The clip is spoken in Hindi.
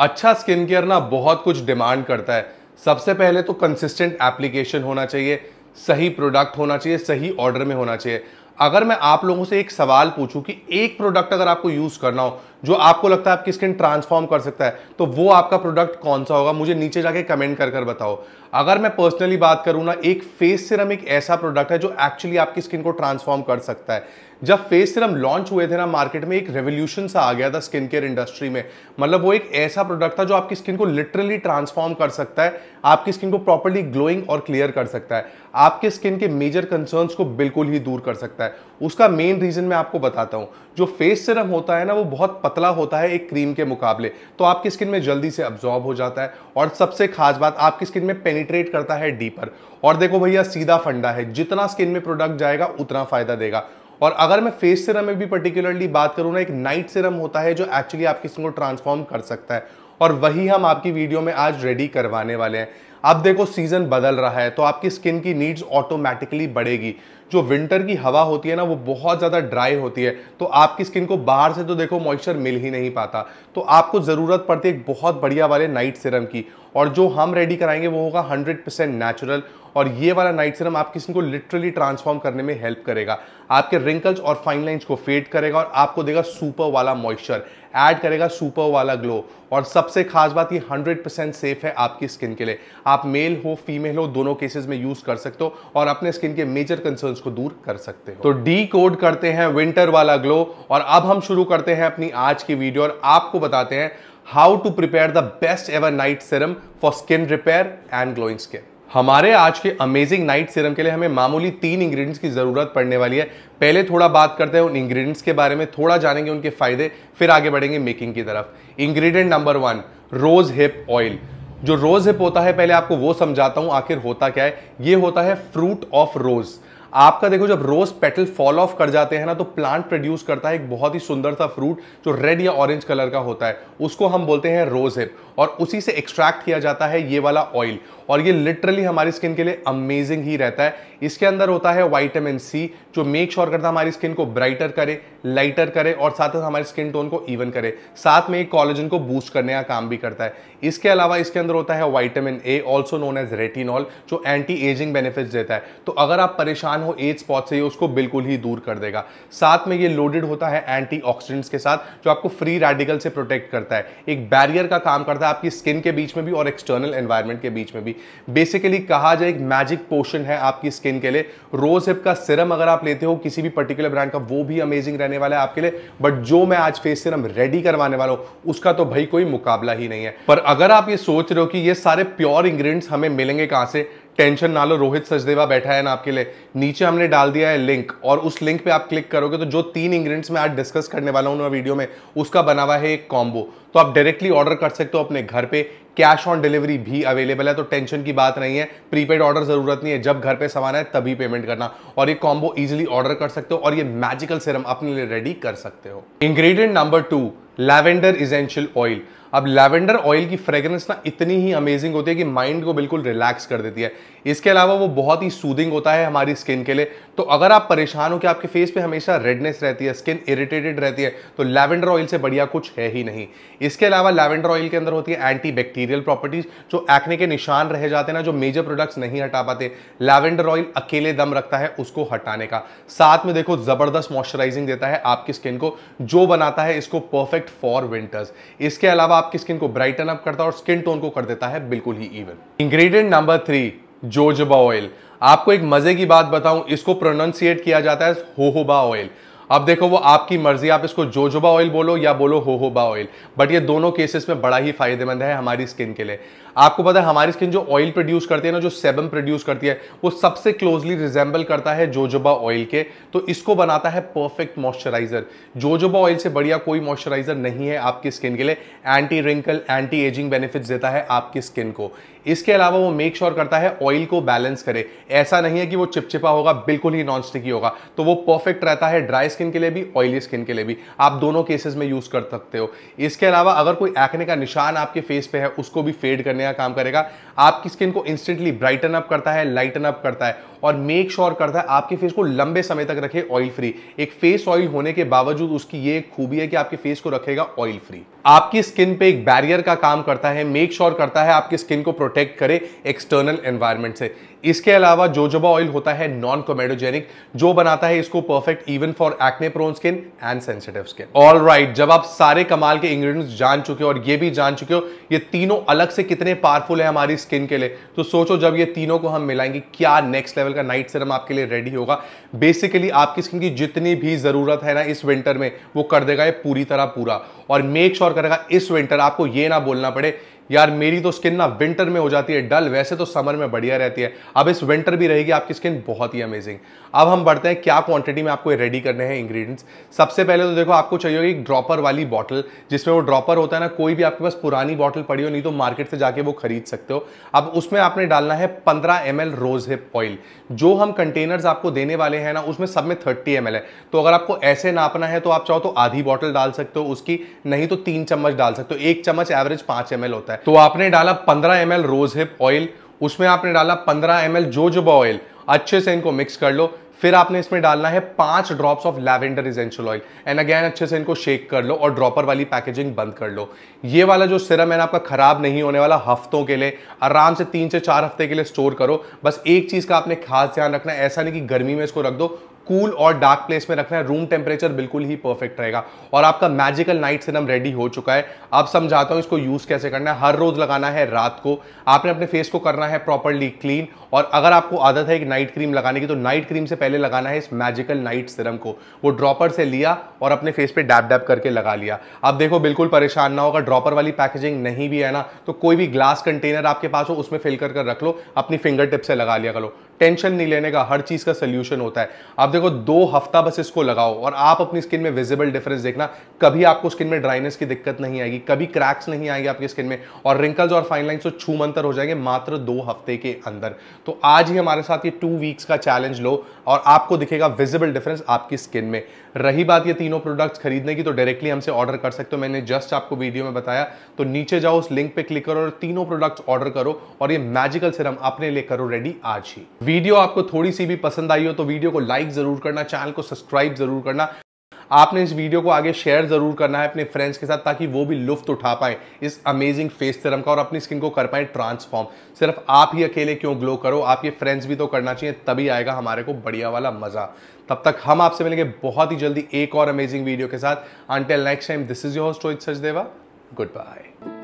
अच्छा स्किन केयर ना बहुत कुछ डिमांड करता है सबसे पहले तो कंसिस्टेंट एप्लीकेशन होना चाहिए सही प्रोडक्ट होना चाहिए सही ऑर्डर में होना चाहिए अगर मैं आप लोगों से एक सवाल पूछूं कि एक प्रोडक्ट अगर आपको यूज़ करना हो जो आपको लगता है आपकी स्किन ट्रांसफॉर्म कर सकता है तो वो आपका प्रोडक्ट कौन सा होगा मुझे नीचे जाके कमेंट कर कर बताओ अगर मैं पर्सनली बात करूँ ना एक फेस सिरम एक ऐसा प्रोडक्ट है जो एक्चुअली आपकी स्किन को ट्रांसफॉर्म कर सकता है जब फेस सिरम लॉन्च हुए थे ना मार्केट में एक रेवोल्यूशन सा आ गया था स्किन केयर इंडस्ट्री में मतलब वो एक ऐसा प्रोडक्ट था जो आपकी स्किन को लिटरली ट्रांसफॉर्म कर सकता है आपकी स्किन को प्रॉपरली ग्लोइंग और क्लियर कर सकता है आपके स्किन के मेजर कंसर्न्स को बिल्कुल ही दूर कर सकता है उसका मेन रीज़न मैं आपको बताता हूँ जो फेस सिरम होता है ना वो बहुत पतला होता है एक क्रीम के मुकाबले तो आपकी स्किन में जल्दी से अब्जॉर्ब हो जाता है और सबसे खास बात आपकी स्किन में पेनिट्रेट करता है डीपर और देखो भैया सीधा फंडा है जितना स्किन में प्रोडक्ट जाएगा उतना फ़ायदा देगा और अगर मैं फेस सिरम में भी पर्टिकुलरली बात करूँ ना एक नाइट सिरम होता है जो एक्चुअली आपकी स्किन को ट्रांसफॉर्म कर सकता है और वही हम आपकी वीडियो में आज रेडी करवाने वाले हैं अब देखो सीज़न बदल रहा है तो आपकी स्किन की नीड्स ऑटोमेटिकली बढ़ेगी जो विंटर की हवा होती है ना वो बहुत ज़्यादा ड्राई होती है तो आपकी स्किन को बाहर से तो देखो मॉइस्चर मिल ही नहीं पाता तो आपको ज़रूरत पड़ती है एक बहुत बढ़िया वाले नाइट सिरम की और जो हम रेडी कराएंगे वो होगा 100% परसेंट नेचुरल और ये वाला नाइट सिरम आपकी स्किन को लिटरली ट्रांसफॉर्म करने में हेल्प करेगा आपके रिंकल्स और फाइन लाइंस को फेड करेगा और आपको देगा सुपर वाला मॉइस्चर ऐड करेगा सुपर वाला ग्लो और सबसे खास बात ये 100% परसेंट सेफ है आपकी स्किन के लिए आप मेल हो फीमेल हो दोनों केसेस में यूज़ कर सकते हो और अपने स्किन के मेजर कंसर्न्स उसको दूर कर सकते हो तो डी कोड करते हैं विंटर वाला ग्लो और अब हम शुरू करते हैं अपनी आज की वीडियो और आपको बताते हैं how to prepare the best ever night serum for skin repair and glowing skin हमारे आज के अमेजिंग नाइट सीरम के लिए हमें मामूली तीन इंग्रेडिएंट्स की ज़रूरत पड़ने वाली है पहले थोड़ा बात करते हैं उन इंग्रेडिएंट्स के बारे में थोड़ा जानेंगे उनके फायदे फिर आगे बढ़ेंगे मेकिंग की तरफ ingredient number one rose hip oil जो रोज़ हिप होता है पहले आपको वो समझाता हूं आखिर होता क्या है ये होता है फ्रूट ऑफ रोज़ आपका देखो जब रोज पेटल फॉल ऑफ कर जाते हैं ना तो प्लांट प्रोड्यूस करता है एक बहुत ही सुंदर सा फ्रूट जो रेड या ऑरेंज कलर का होता है उसको हम बोलते हैं रोज हिप और उसी से एक्सट्रैक्ट किया जाता है ये वाला ऑयल और ये लिटरली हमारी स्किन के लिए अमेजिंग ही रहता है इसके अंदर होता है वाइटामिन सी जो मेक श्योर करता है हमारी स्किन को ब्राइटर करे लाइटर करे और साथ साथ हमारे स्किन टोन को इवन करे साथ में ये कॉलेजन को बूस्ट करने का काम भी करता है इसके अलावा इसके अंदर होता है vitamin A also known as retinol जो एंटी एजिंग बेनिफिट्स देता है तो अगर आप परेशान हो एज स्पॉट से ये उसको बिल्कुल ही दूर कर देगा साथ में ये लोडेड होता है एंटी ऑक्सीडेंट्स के साथ जो आपको फ्री रेडिकल से प्रोटेक्ट करता है एक बैरियर का काम करता है आपकी स्किन के बीच में भी और एक्सटर्नल एनवायरमेंट के बीच में भी बेसिकली कहा जाए एक मैजिक पोशन है आपकी स्किन के लिए रोज हिप का सिरम अगर आप लेते हो किसी भी पर्टिकुलर ब्रांड का वो भी अमेजिंग रहने रहने वाला है आपके लिए बट जो मैं आज फेस सीरम रेडी करवाने वाला हूँ उसका तो भाई कोई मुकाबला ही नहीं है पर अगर आप ये सोच रहे हो कि ये सारे प्योर इंग्रेडिएंट्स हमें मिलेंगे कहाँ से टेंशन ना लो रोहित सचदेवा बैठा है ना आपके लिए नीचे हमने डाल दिया है लिंक और उस लिंक पे आप क्लिक करोगे तो जो तीन इंग्रेडिएंट्स मैं आज डिस्कस करने वाला हूँ वीडियो में उसका बना हुआ है एक कॉम्बो तो आप डायरेक्टली ऑर्डर कर सकते हो अपने घर पे कैश ऑन डिलीवरी भी अवेलेबल है तो टेंशन की बात नहीं है प्रीपेड ऑर्डर जरूरत नहीं है जब घर पे सामान है तभी पेमेंट करना और ये कॉम्बो इजीली ऑर्डर कर सकते हो और ये मैजिकल सिरम अपने लिए रेडी कर सकते हो ingredient number two lavender essential oil अब लैवेंडर ऑयल की फ्रेग्रेंस ना इतनी ही अमेजिंग होती है कि माइंड को बिल्कुल रिलैक्स कर देती है इसके अलावा वो बहुत ही सूदिंग होता है हमारी स्किन के लिए तो अगर आप परेशान हो कि आपके फेस पे हमेशा रेडनेस रहती है स्किन इरिटेटेड रहती है तो लैवेंडर ऑयल से बढ़िया कुछ है ही नहीं इसके अलावा लैवेंडर ऑयल के अंदर होती है एंटी बैक्टीरियल प्रॉपर्टीज जो एक्ने के निशान रह जाते हैं ना जो मेजर प्रोडक्ट्स नहीं हटा पाते लैवेंडर ऑयल अकेले दम रखता है उसको हटाने का साथ में देखो ज़बरदस्त मॉइस्चराइजिंग देता है आपकी स्किन को जो बनाता है इसको परफेक्ट परफेक्ट फॉर विंटर्स इसके अलावा आपकी स्किन को ब्राइटन अप करता है और स्किन टोन को कर देता है बिल्कुल ही even ingredient number three jojoba oil आपको एक मजे की बात बताऊं इसको प्रोनाउंसिएट किया जाता है होहोबा ऑयल अब देखो वो आपकी मर्जी आप इसको जोजोबा ऑयल बोलो या बोलो होहोबा ऑयल बट ये दोनों केसेस में बड़ा ही फायदेमंद है हमारी स्किन के लिए आपको पता है हमारी स्किन जो ऑयल प्रोड्यूस करती है ना जो सेबम प्रोड्यूस करती है वो सबसे क्लोजली रिजेंबल करता है जोजोबा ऑयल के तो इसको बनाता है परफेक्ट मॉइस्चराइजर जोजोबा ऑयल से बढ़िया कोई मॉइस्चराइजर नहीं है आपकी स्किन के लिए anti wrinkle anti ageing benefits देता है आपकी स्किन को इसके अलावा वो मेक श्योर sure करता है ऑयल को बैलेंस करे ऐसा नहीं है कि वो चिपचिपा होगा बिल्कुल ही नॉन स्टिकी होगा तो वो परफेक्ट रहता है ड्राई स्किन के लिए भी ऑयली स्किन के लिए भी आप दोनों केसेस में यूज़ कर सकते हो इसके अलावा अगर कोई एक्ने का निशान आपके फेस पे है उसको भी फेड करने का काम करेगा आपकी स्किन को इंस्टेंटली ब्राइटन अप करता है लाइटन अप करता है और मेक श्योर sure करता है आपके फेस को लंबे समय तक रखे ऑयल फ्री एक फेस ऑयल होने के बावजूद उसकी ये खूबी है कि आपके फेस को रखेगा ऑयल फ्री आपकी स्किन पे एक बैरियर का काम करता है मेक श्योर sure करता है आपकी स्किन को प्रोटेक्ट प्रोटेक्ट करे एक्सटर्नल एनवायरनमेंट से इसके अलावा जोजोबा ऑयल होता है नॉन कोमेडोजेनिक जो बनाता है इसको perfect even for acne prone skin and sensitive skin all right जब आप सारे कमाल के इंग्रेडिएंट्स जान चुके हो और ये भी जान चुके हो ये तीनों अलग से कितने पावरफुल है हमारी स्किन के लिए तो सोचो जब ये तीनों को हम मिलाएंगे क्या नेक्स्ट लेवल का नाइट सिरम आपके लिए रेडी होगा बेसिकली आपकी स्किन की जितनी भी जरूरत है ना इस विंटर में वो कर देगा ये पूरी तरह पूरा और मेक श्योर sure करेगा इस विंटर आपको ये ना बोलना पड़े यार मेरी तो स्किन ना विंटर में हो जाती है डल वैसे तो समर में बढ़िया रहती है अब इस विंटर भी रहेगी आपकी स्किन बहुत ही अमेजिंग अब हम बढ़ते हैं क्या क्वांटिटी में आपको रेडी करने हैं इंग्रेडिएंट्स सबसे पहले तो देखो आपको चाहिए एक ड्रॉपर वाली बॉटल जिसमें वो ड्रॉपर होता है ना कोई भी आपके पास पुरानी बॉटल पड़ी हो नहीं तो मार्केट से जाके वो खरीद सकते हो अब उसमें आपने डालना है पंद्रह M L rose hip oil जो हम कंटेनर्स आपको देने वाले हैं ना उसमें सब में थर्टी एम है तो अगर आपको ऐसे नापना है तो आप चाहो तो आधी बॉटल डाल सकते हो उसकी नहीं तो तीन चम्मच डाल सकते हो एक चम्मच एवरेज पाँच एम होता है तो आपने डाला 15 M L rose hip oil उसमें आपने डाला 15 एम एल जोजोबा ऑयल अच्छे से इनको मिक्स कर लो फिर आपने इसमें डालना है पांच drops of lavender essential oil and again अच्छे से इनको शेक कर लो और ड्रॉपर वाली पैकेजिंग बंद कर लो ये वाला जो सिरम है ना आपका खराब नहीं होने वाला हफ्तों के लिए आराम से तीन से चार हफ्ते के लिए स्टोर करो बस एक चीज का आपने खास ध्यान रखना ऐसा नहीं कि गर्मी में इसको रख दो कूल और डार्क प्लेस में रखना है रूम टेम्परेचर बिल्कुल ही परफेक्ट रहेगा और आपका मैजिकल नाइट सिरम रेडी हो चुका है अब समझाता हूँ इसको यूज़ कैसे करना है हर रोज़ लगाना है रात को आपने अपने फेस को करना है प्रॉपरली क्लीन और अगर आपको आदत है एक नाइट क्रीम लगाने की तो नाइट क्रीम से पहले लगाना है इस मैजिकल नाइट सिरम को वो ड्रॉपर से लिया और अपने फेस पे डैप डैप करके लगा लिया अब देखो बिल्कुल परेशान ना होगा ड्रॉपर वाली पैकेजिंग नहीं भी है ना तो कोई भी ग्लास कंटेनर आपके पास हो उसमें फिल कर कर रख लो अपनी फिंगर टिप से लगा लिया करो टेंशन नहीं लेने का हर चीज़ का सोल्यूशन होता है आप देखो दो हफ्ता बस इसको लगाओ और आप अपनी स्किन में विजिबल डिफरेंस देखना कभी आपको स्किन में ड्राइनेस की दिक्कत नहीं आएगी कभी क्रैक्स नहीं आएगी आपकी स्किन में और रिंकल्स और फाइन लाइन छू मंतर हो जाएंगे मात्र दो हफ्ते के अंदर तो आज ही हमारे साथ ये टू वीक्स का चैलेंज लो और आपको दिखेगा विजिबल डिफरेंस आपकी स्किन में रही बात ये तीनों प्रोडक्ट्स खरीदने की तो डायरेक्टली हमसे ऑर्डर कर सकते हो मैंने जस्ट आपको वीडियो में बताया तो नीचे जाओ उस लिंक पे क्लिक करो और तीनों प्रोडक्ट्स ऑर्डर करो और ये मैजिकल सिरम अपने लिए करो रेडी आज ही वीडियो आपको थोड़ी सी भी पसंद आई हो तो वीडियो को लाइक ज़रूर करना चैनल को सब्सक्राइब ज़रूर करना आपने इस वीडियो को आगे शेयर ज़रूर करना है अपने फ्रेंड्स के साथ ताकि वो भी लुफ्त उठा पाए इस अमेजिंग फेस सिरम का और अपनी स्किन को कर पाए ट्रांसफॉर्म सिर्फ आप ही अकेले क्यों ग्लो करो आपके फ्रेंड्स भी तो करना चाहिए तभी आएगा हमारे को बढ़िया वाला मज़ा तब तक हम आपसे मिलेंगे बहुत ही जल्दी एक और अमेजिंग वीडियो के साथ until next time this is your story सच सचदेवा गुड बाय